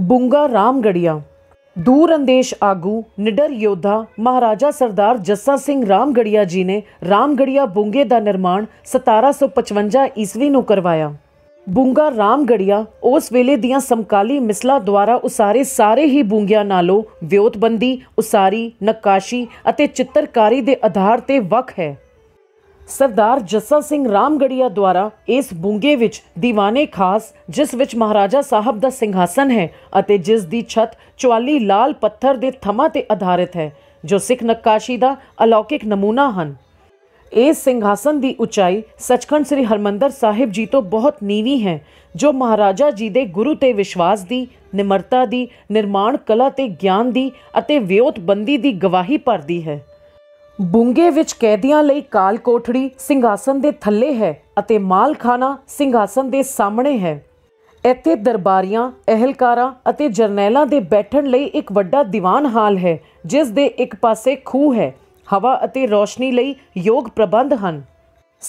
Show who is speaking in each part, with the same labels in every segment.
Speaker 1: ਬੁੰਗਾ ਰਾਮਗੜੀਆ ਦੂਰ ਅੰਦੇਸ਼ ਆਗੂ ਨਿਡਰ ਯੋਧਾ ਮਹਾਰਾਜਾ ਸਰਦਾਰ ਜੱਸਾ ਸਿੰਘ ਰਾਮਗੜੀਆ ਜੀ ਨੇ ਰਾਮਗੜੀਆ ਬੁੰਗੇ ਦਾ ਨਿਰਮਾਣ 1755 ਈਸਵੀ ਨੂੰ ਕਰਵਾਇਆ ਬੁੰਗਾ ਰਾਮਗੜੀਆ ਉਸ ਵੇਲੇ ਦੀਆਂ ਸਮਕਾਲੀ ਮਿਸਲਾ ਦੁਆਰਾ ਉਸਾਰੇ ਸਾਰੇ ਹੀ ਬੁੰਗਿਆਂ ਨਾਲੋਂ ਵਿਉਤਬੰਦੀ ਉਸਾਰੀ ਨਕਾਸ਼ੀ ਅਤੇ ਚਿੱਤਰਕਾਰੀ ਦੇ ਆਧਾਰ ਤੇ ਵੱਖ ਹੈ ਸਰਦਾਰ ਜੱਸਾ ਸਿੰਘ ਰਾਮਗੜੀਆ ਦੁਆਰਾ ਇਸ ਬੁੰਗੇ ਵਿੱਚ دیਵਾਨੇ ਖਾਸ ਜਿਸ ਵਿੱਚ ਮਹਾਰਾਜਾ ਸਾਹਿਬ ਦਾ ਸਿੰਘਾਸਨ ਹੈ ਅਤੇ ਜਿਸ ਦੀ ਛੱਤ 44 ਲਾਲ ਪੱਥਰ ਦੇ ਥਮਾ ਤੇ ਆਧਾਰਿਤ ਹੈ ਜੋ ਸਿੱਖ ਨਕਾਸ਼ੀ ਦਾ ਅਲੌਕਿਕ ਨਮੂਨਾ ਹਨ ਇਸ ਸਿੰਘਾਸਨ ਦੀ ਉਚਾਈ ਸਚਖੰਡ ਸ੍ਰੀ ਹਰਮੰਦਰ ਸਾਹਿਬ ਜੀ ਤੋਂ ਬਹੁਤ ਨੀਵੀਂ ਹੈ ਜੋ ਮਹਾਰਾਜਾ ਜੀ ਦੇ ਗੁਰੂ ਤੇ ਵਿਸ਼ਵਾਸ ਦੀ ਨਿਮਰਤਾ ਦੀ ਨਿਰਮਾਣ ਕਲਾ ਤੇ ਗਿਆਨ ਦੀ ਅਤੇ ਵਿਉਤਬੰਦੀ ਦੀ ਗਵਾਹੀ ਭਰਦੀ ਹੈ ਬੁੰਗੇ ਵਿੱਚ ਕੈਦੀਆਂ ਲਈ ਕਾਲ ਕੋਠੜੀ ਸਿੰਘਾਸਨ ਦੇ ਥੱਲੇ ਹੈ ਅਤੇ ਮਾਲਖਾਨਾ ਸਿੰਘਾਸਨ ਦੇ ਸਾਹਮਣੇ ਹੈ ਇੱਥੇ ਦਰਬਾਰੀਆਂ ਅਹਿਲਕਾਰਾਂ ਅਤੇ ਜਰਨੈਲਾਂ ਦੇ ਬੈਠਣ ਲਈ ਇੱਕ ਵੱਡਾ ਦੀਵਾਨ ਹਾਲ ਹੈ ਜਿਸ ਦੇ ਇੱਕ ਪਾਸੇ ਖੂਹ ਹੈ ਹਵਾ ਅਤੇ ਰੋਸ਼ਨੀ ਲਈ ਯੋਗ ਪ੍ਰਬੰਧ ਹਨ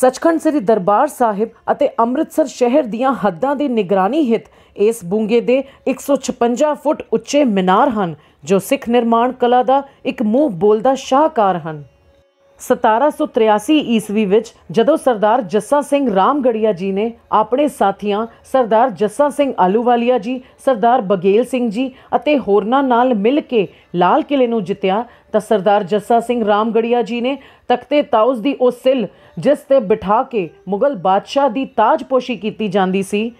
Speaker 1: ਸਚਖੰਡ ਸ੍ਰੀ ਦਰਬਾਰ ਸਾਹਿਬ ਅਤੇ ਅੰਮ੍ਰਿਤਸਰ ਸ਼ਹਿਰ ਦੀਆਂ ਹੱਦਾਂ ਦੀ ਨਿਗਰਾਨੀ ਹਿਤ ਇਸ ਬੂੰਗੇ ਦੇ 156 ਫੁੱਟ ਉੱਚੇ ਮਿਨਾਰ ਹਨ ਜੋ ਸਿੱਖ ਨਿਰਮਾਣ ਕਲਾ ਦਾ ਇੱਕ ਮੂੰਹ ਬੋਲਦਾ ਸ਼ਾਹਕਾਰ ਹਨ 1783 ਈਸਵੀ ਵਿੱਚ ਜਦੋਂ ਸਰਦਾਰ ਜੱਸਾ ਸਿੰਘ ਰਾਮਗੜੀਆ ਜੀ ਨੇ ਆਪਣੇ ਸਾਥੀਆਂ ਸਰਦਾਰ ਜੱਸਾ ਸਿੰਘ ਆਲੂਵਾਲੀਆ ਜੀ ਸਰਦਾਰ ਬਗੇਲ ਸਿੰਘ ਜੀ ਅਤੇ ਹੋਰਨਾਂ ਨਾਲ ਮਿਲ ਕੇ ਲਾਲ ਕਿਲੇ ਨੂੰ ਜਿੱਤਿਆ ਤਾਂ ਸਰਦਾਰ ਜੱਸਾ ਸਿੰਘ ਰਾਮਗੜੀਆ ਜੀ ਨੇ ਤਖਤੇ ਤਾਉਸ ਦੀ ਉਹ ਸਿਲ ਜਿਸ ਤੇ ਬਿਠਾ ਕੇ ਮੁਗਲ ਬਾਦਸ਼ਾਹ ਦੀ ਤਾਜਪੋਸ਼ੀ ਕੀਤੀ ਜਾਂਦੀ ਸੀ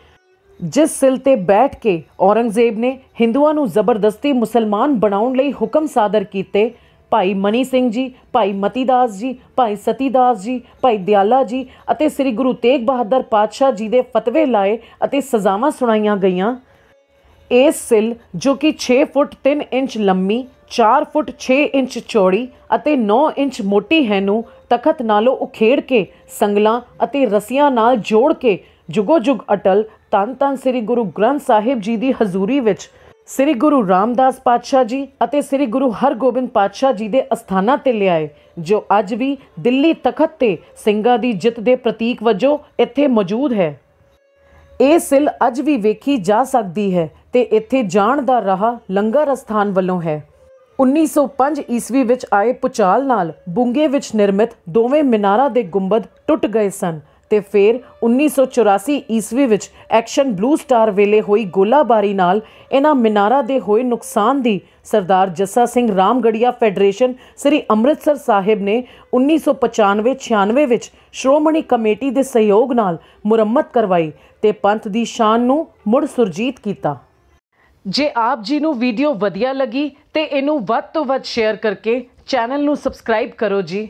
Speaker 1: ਜਿਸ ਸਿਲ ਤੇ ਬੈਠ ਕੇ ਔਰੰਗਜ਼ੇਬ ਨੇ ਹਿੰਦੂਆਂ ਨੂੰ ਜ਼ਬਰਦਸਤੀ ਮੁਸਲਮਾਨ ਬਣਾਉਣ ਲਈ ਹੁਕਮ ਸਾਦਰ ਕੀਤੇ ਭਾਈ ਮਨੀ ਸਿੰਘ ਜੀ ਭਾਈ ਮਤੀਦਾਸ ਜੀ ਭਾਈ ਸਤੀਦਾਸ ਜੀ ਭਾਈ ਦਿਆਲਾ ਜੀ ਅਤੇ ਸ੍ਰੀ ਗੁਰੂ ਤੇਗ ਬਹਾਦਰ ਪਾਤਸ਼ਾਹ ਜੀ ਦੇ ਫਤਵੇ ਲਾਏ ਅਤੇ ਸਜ਼ਾਵਾਂ ਸੁਣਾਈਆਂ ਗਈਆਂ ਇਸ ਸਿਲ ਜੋ ਕਿ 6 ਫੁੱਟ 3 ਇੰਚ ਲੰਮੀ 4 ਫੁੱਟ 6 ਇੰਚ ਚੌੜੀ ਅਤੇ 9 ਇੰਚ ਮੋਟੀ ਹੈ ਨੂੰ ਤਖਤ ਨਾਲੋਂ ਉਖੇੜ ਕੇ ਸੰਗਲਾਂ ਅਤੇ ਰਸੀਆਂ ਨਾਲ ਜੋੜ ਕੇ ਜੁਗੋ ਜੁਗ ਅਟਲ ਤਨ ਤਨ ਸ੍ਰੀ ਗੁਰੂ ਗ੍ਰੰਥ ਸਾਹਿਬ ਜੀ ਦੀ ਹਜ਼ੂਰੀ ਵਿੱਚ ਸ੍ਰੀ ਗੁਰੂ ਰਾਮਦਾਸ ਪਾਤਸ਼ਾਹ ਜੀ ਅਤੇ ਸ੍ਰੀ ਗੁਰੂ ਹਰਗੋਬਿੰਦ ਪਾਤਸ਼ਾਹ ਜੀ ਦੇ ਅਸਥਾਨਾਂ ਤੇ ਲਿਆਏ ਜੋ ਅੱਜ ਵੀ ਦਿੱਲੀ ਤਖਤ ਤੇ ਸਿੰਘਾਂ ਦੀ ਜਿੱਤ ਦੇ ਪ੍ਰਤੀਕ ਵਜੋਂ ਇੱਥੇ ਮੌਜੂਦ ਹੈ ਇਹ ਸਿਲ ਅੱਜ ਵੀ ਵੇਖੀ ਜਾ ਸਕਦੀ ਹੈ ਤੇ ਇੱਥੇ ਜਾਣ ਦਾ ਰਾਹ ਲੰਗਰ ਅਸਥਾਨ ਵੱਲੋਂ ਹੈ 1905 ਈਸਵੀ ਵਿੱਚ ਆਏ ਪੁਚਾਲ ਨਾਲ ਬੁੰਗੇ ਵਿੱਚ ਨਿਰਮਿਤ ਦੋਵੇਂ ਮਿਨਾਰਾ ਦੇ ਗੁੰਬਦ ਟੁੱਟ ਗਏ ਸਨ ਤੇ ਫਿਰ 1984 ਈਸਵੀ ਵਿੱਚ ਐਕਸ਼ਨ ਬਲੂ ਸਟਾਰ ਵੇਲੇ ਹੋਈ ਗੋਲਾਬਾਰੀ ਨਾਲ ਇਹਨਾਂ ਮਿਨਾਰਾ ਦੇ ਹੋਏ ਨੁਕਸਾਨ ਦੀ ਸਰਦਾਰ ਜੱਸਾ ਸਿੰਘ ਰਾਮਗੜੀਆ ਫੈਡਰੇਸ਼ਨ ਸ੍ਰੀ ਅੰਮ੍ਰਿਤਸਰ ਸਾਹਿਬ ਨੇ 1995-96 ਵਿੱਚ ਸ਼੍ਰੋਮਣੀ ਕਮੇਟੀ ਦੇ ਸਹਿਯੋਗ ਨਾਲ ਮੁਰੰਮਤ ਕਰਵਾਈ ਤੇ ਪੰਥ ਦੀ ਸ਼ਾਨ ਨੂੰ ਮੁੜ ਸੁਰਜੀਤ ਕੀਤਾ ਜੇ ਆਪ ਜੀ ਨੂੰ ਵੀਡੀਓ ਵਧੀਆ ਲੱਗੀ ਤੇ ਇਹਨੂੰ ਵੱਧ ਤੋਂ ਵੱਧ ਸ਼ੇਅਰ ਕਰਕੇ ਚੈਨਲ ਨੂੰ ਸਬਸਕ੍ਰਾਈਬ ਕਰੋ ਜੀ